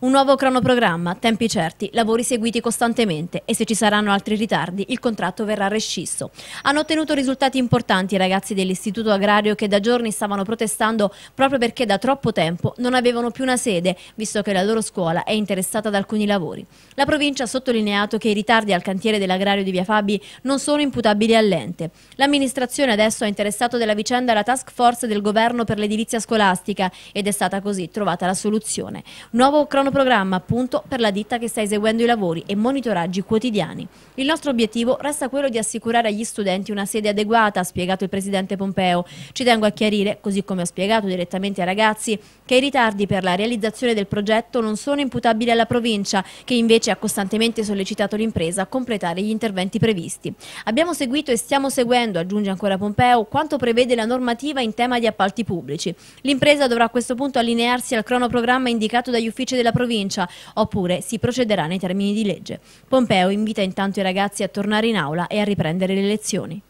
Un nuovo cronoprogramma, tempi certi, lavori seguiti costantemente e se ci saranno altri ritardi il contratto verrà rescisso. Hanno ottenuto risultati importanti i ragazzi dell'Istituto Agrario che da giorni stavano protestando proprio perché da troppo tempo non avevano più una sede, visto che la loro scuola è interessata ad alcuni lavori. La provincia ha sottolineato che i ritardi al cantiere dell'agrario di Via Fabi non sono imputabili all'ente. L'amministrazione adesso ha interessato della vicenda la task force del governo per l'edilizia scolastica ed è stata così trovata la soluzione. Nuovo cronoprogramma cronoprogramma appunto per la ditta che sta eseguendo i lavori e monitoraggi quotidiani. Il nostro obiettivo resta quello di assicurare agli studenti una sede adeguata, ha spiegato il presidente Pompeo. Ci tengo a chiarire, così come ho spiegato direttamente ai ragazzi, che i ritardi per la realizzazione del progetto non sono imputabili alla provincia, che invece ha costantemente sollecitato l'impresa a completare gli interventi previsti. Abbiamo seguito e stiamo seguendo, aggiunge ancora Pompeo, quanto prevede la normativa in tema di appalti pubblici. L'impresa dovrà a questo punto allinearsi al cronoprogramma indicato dagli uffici della provincia provincia, oppure si procederà nei termini di legge. Pompeo invita intanto i ragazzi a tornare in aula e a riprendere le lezioni.